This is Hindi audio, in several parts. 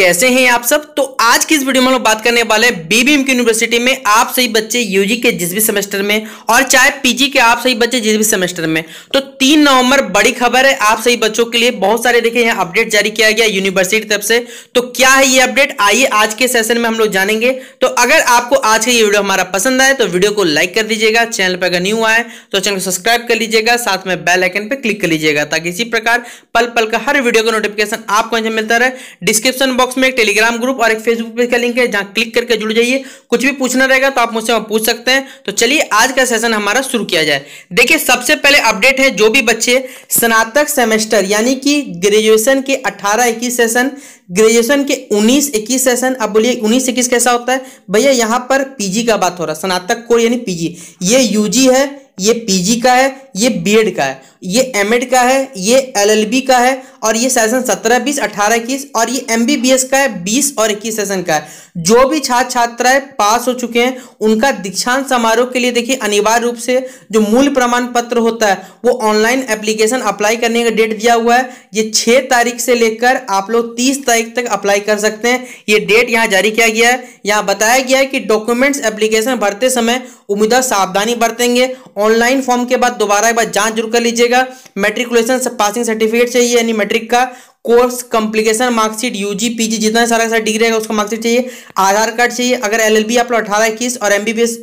कैसे हैं आप सब तो आज की इस वीडियो में हम बात करने वाले हैं बीबीएम की यूनिवर्सिटी में आप सही बच्चे यूजी के जिस भी सेमेस्टर में और चाहे पीजी के आप सही बच्चे जिस भी सेमेस्टर में तो तीन नवंबर बड़ी खबर है आप सही बच्चों के लिए बहुत सारे देखिए यहाँ अपडेट जारी किया गया यूनिवर्सिटी तरफ से तो क्या है ये अपडेट आइए आज के सेशन में हम लोग जानेंगे तो अगर आपको आज का ये वीडियो हमारा पसंद आए तो वीडियो को लाइक कर दीजिएगा चैनल पर अगर न्यू आए तो चैनल को सब्सक्राइब कर लीजिएगा साथ में बेल आइकन पर क्लिक कर लीजिएगा ताकि इसी प्रकार पल पल का हर वीडियो का नोटिफिकेशन आपको मिलता रहे डिस्क्रिप्शन बॉक्स बॉक्स में एक टेलीग्राम ग्रुप और एक फेसबुक पेज का लिंक है जहां क्लिक करके जुड़ जाइए कुछ भी पूछना रहेगा तो आप मुझसे वहां पूछ सकते हैं तो चलिए आज का सेशन हमारा शुरू किया जाए देखिए सबसे पहले अपडेट है जो भी बच्चे स्नातक सेमेस्टर यानी कि ग्रेजुएशन के अठारह इक्कीस सेशन ग्रेजुएशन के उन्नीस इक्कीस सेशन अब बोलिए उन्नीस इक्कीस कैसा होता है भैया यहाँ पर पीजी का बात हो रहा है स्नातक को यानी पीजी ये यूजी है ये पीजी का है ये बीएड का है ये एमएड का है ये एलएलबी का है और ये सेशन सत्रह बीस अठारह इक्कीस और ये एमबीबीएस का है बीस और इक्कीस सेशन का है जो भी छात्र छात्राएं पास हो चुके हैं उनका दीक्षांत समारोह के लिए देखिए अनिवार्य रूप से जो मूल प्रमाण पत्र होता है वो ऑनलाइन एप्लीकेशन अप्लाई करने का डेट दिया हुआ है ये छः तारीख से लेकर आप लोग तीस तारीख तक अप्लाई कर सकते हैं ये डेट यहाँ जारी किया गया है यहाँ बताया गया है कि डॉक्यूमेंट्स एप्लीकेशन भरते समय उम्मीदवार सावधानी बरतेंगे ऑनलाइन फॉर्म के बाद दोबारा दोबारा एक बार जांच जरूर कर लीजिएगा मेट्रिकुलेशन पासिंग सर्टिफिकेट चाहिए यानी मेट्रिक का course completion marksheet UG PG जितना सारा सारा डिग्री रहेगा उसका मार्कशीट चाहिए आधार कार्ड चाहिए अगर एल एल बी आप लोग अठारह इक्कीस और एम बी बी एस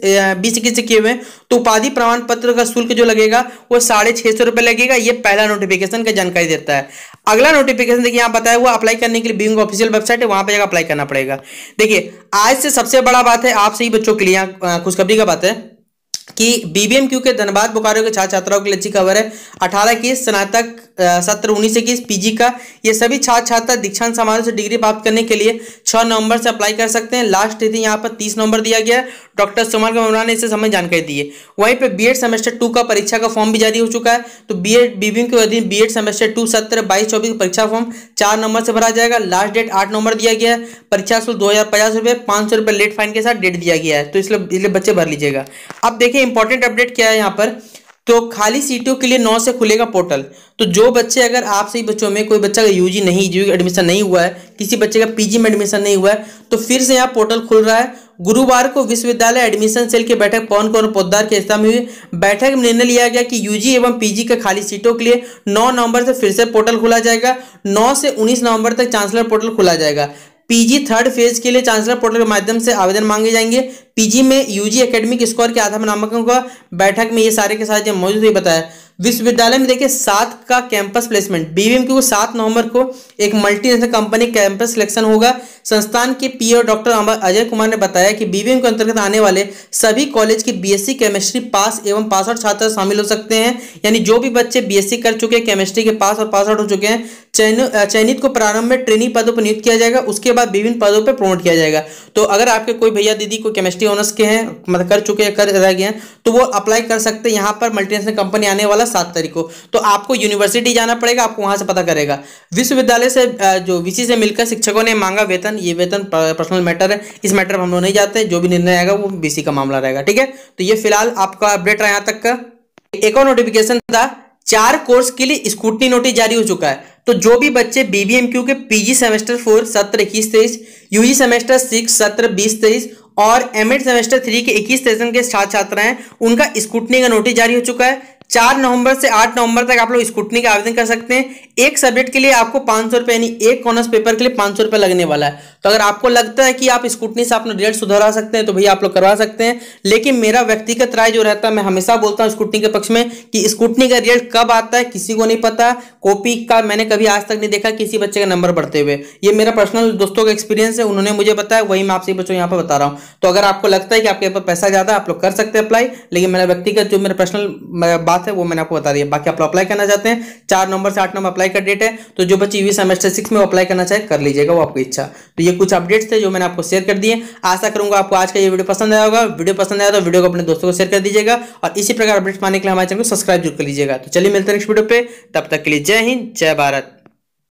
बीस इक्कीस से किए हुए हैं तो उपाधि प्रमाण पत्र का शुल्क जो लगेगा वो साढ़े छः सौ रुपये लगेगा ये पहला नोटिफिकेशन का जानकारी देता है अगला नोटिफिकेशन देखिए यहाँ बताया हुआ अप्लाई करने के लिए बींग ऑफिशियल वेबसाइट है वहाँ पर अप्लाई करना पड़ेगा देखिए आज से सबसे बड़ा बात है आप सही बच्चों के लिए यहाँ खुशखबरी का बात है कि बीबीएमक्यू के धनबाद बोकारो के छात्र छात्राओं के लिए अच्छी खबर है अठारह इक्कीस स्नातक सत्र उन्नीस इक्कीस पीजी का ये सभी छात्र छात्रा दीक्षांत समारोह से डिग्री प्राप्त करने के लिए छह नवंबर से अप्लाई कर सकते हैं लास्ट तिथि यहाँ पर तीस नवंबर दिया गया डॉक्टर सुमार कमरा ने इसे समय जानकारी दी है वहीं पर बीएड सेमेस्टर टू का परीक्षा का फॉर्म भी जारी हो चुका है तो बीएड बीबीएम के अधीन बीएड सेमेस्टर टू सत्र बाईस चौबीस परीक्षा फॉर्म चार नंबर से भरा जाएगा लास्ट डेट आठ नंबर दिया गया है परीक्षा शुल्क दो हजार लेट फाइन के साथ डेट दिया गया है तो इसलिए इसलिए बच्चे भर लीजिएगा अब देखिए इंपॉर्टेंट अपडेट क्या है यहाँ पर तो खाली सीटों के लिए नौ से खुलेगा पोर्टल तो जो बच्चे अगर आप सही बच्चों में कोई बच्चा का यूजी नहीं यू एडमिशन नहीं हुआ है किसी बच्चे का पीजी में एडमिशन नहीं हुआ है तो फिर से यहाँ पोर्टल खुल रहा है गुरुवार को विश्वविद्यालय एडमिशन सेल की बैठक पवन कौर पोदार के हिस्सा में हुई बैठक में निर्णय लिया गया कि यूजी एवं पीजी के खाली सीटों के लिए 9 नवंबर से फिर से पोर्टल खुला जाएगा 9 से 19 नवंबर तक चांसलर पोर्टल खुला जाएगा पीजी थर्ड फेज के लिए चांसलर पोर्टल के माध्यम से आवेदन मांगे जाएंगे पीजी में यूजी एकेडमिक स्कोर के आधार नामांकन का बैठक में ये सारे के सारे मौजूद हुए बताया विश्वविद्यालय में देखिए सात का कैंपस प्लेसमेंट बीवीएम को सात नवंबर को एक मल्टीनेशनल कंपनी कैंपस सिलेक्शन होगा संस्थान के PO doctor e Ajay Kumar ने बताया कि बीवीएम के अंतर्गत आने वाले सभी कॉलेज के बीएससी केमिस्ट्री पास एवं पास आउट छात्र शामिल हो सकते हैं यानी जो भी बच्चे बीएससी कर चुके हैं केमिस्ट्री के पास और पास आउट हो चुके हैं चयन चयनित को प्रारंभ में ट्रेनिंग पदों पर नियुक्त किया जाएगा उसके बाद विभिन्न पदों पर प्रमोट किया जाएगा तो अगर आपके कोई भैया दीदी को केमिस्ट्री के ओनर्स के हैं मतलब कर चुके हैं कर रह गए हैं तो वो अप्लाई कर सकते हैं यहाँ पर मल्टीनेशनल कंपनी आने वाला सात तारीख को तो आपको यूनिवर्सिटी जाना पड़ेगा आपको वहाँ से पता करेगा विश्वविद्यालय से जो वीसी से मिलकर शिक्षकों ने मांगा वेतन ये वेतन पर्सनल मैटर है इस मैटर पर हम लोग नहीं जाते जो भी निर्णय आएगा वो बी का मामला रहेगा ठीक है तो ये फिलहाल आपका अपडेट रहा यहाँ तक का एक और नोटिफिकेशन था चार कोर्स के लिए स्कूटनी नोटिस जारी हो चुका है तो जो भी बच्चे बीबीएमक्यू के पीजी सेमेस्टर फोर सत्र इक्कीस तेईस यूजी सेमेस्टर सिक्स सत्र बीस तेईस और एम सेमेस्टर थ्री के इक्कीस सेशन के छात्र छात्राएं हैं उनका स्कूटनी का नोटिस जारी हो चुका है चार नवंबर से आठ नवंबर तक आप लोग स्कूटनी का आवेदन कर सकते हैं एक सब्जेक्ट के लिए आपको पाँच सौ रुपये यानी एक कॉनर्स पेपर के लिए पाँच सौ रुपये लगने वाला है तो अगर आपको लगता है कि आप स्कूटनी से अपना रिजल्ट सुधारा सकते हैं तो भैया आप लोग करवा सकते हैं लेकिन मेरा व्यक्तिगत राय जो रहता है मैं हमेशा बोलता हूँ स्कूटनी के पक्ष में कि स्कूटनी का रिजल्ट कब आता है किसी को नहीं पता कॉपी का मैंने कभी आज तक नहीं देखा किसी बच्चे का नंबर बढ़ते हुए ये मेरा पर्सनल दोस्तों का एक्सपीरियंस है उन्होंने मुझे बताया वही मैं आपसे बच्चों यहाँ पर बता रहा हूँ तो अगर आपको लगता है कि आपके पास पैसा ज़्यादा आप लोग कर सकते हैं अप्लाई लेकिन मेरा व्यक्तिगत जो मेरा पर्सनल बात बात है वो मैंने आपको बता दिया बाकी आप लोग अप्लाई करना चाहते हैं चार नंबर से आठ नंबर अप्लाई का डेट है तो जो बच्चे यूवी सेमेस्टर सिक्स में अप्लाई करना चाहे कर लीजिएगा वो आपकी इच्छा तो ये कुछ अपडेट्स थे जो मैंने आपको शेयर कर दिए आशा करूंगा आपको आज का ये वीडियो पसंद आया होगा वीडियो पसंद आया तो वीडियो को अपने दोस्तों को शेयर कर दीजिएगा और इसी प्रकार अपडेट्स पाने के लिए हमारे चैनल को सब्सक्राइब जरूर कर लीजिएगा तो चलिए मिलते हैं नेक्स्ट वीडियो पर तब तक के लिए जय हिंद जय भारत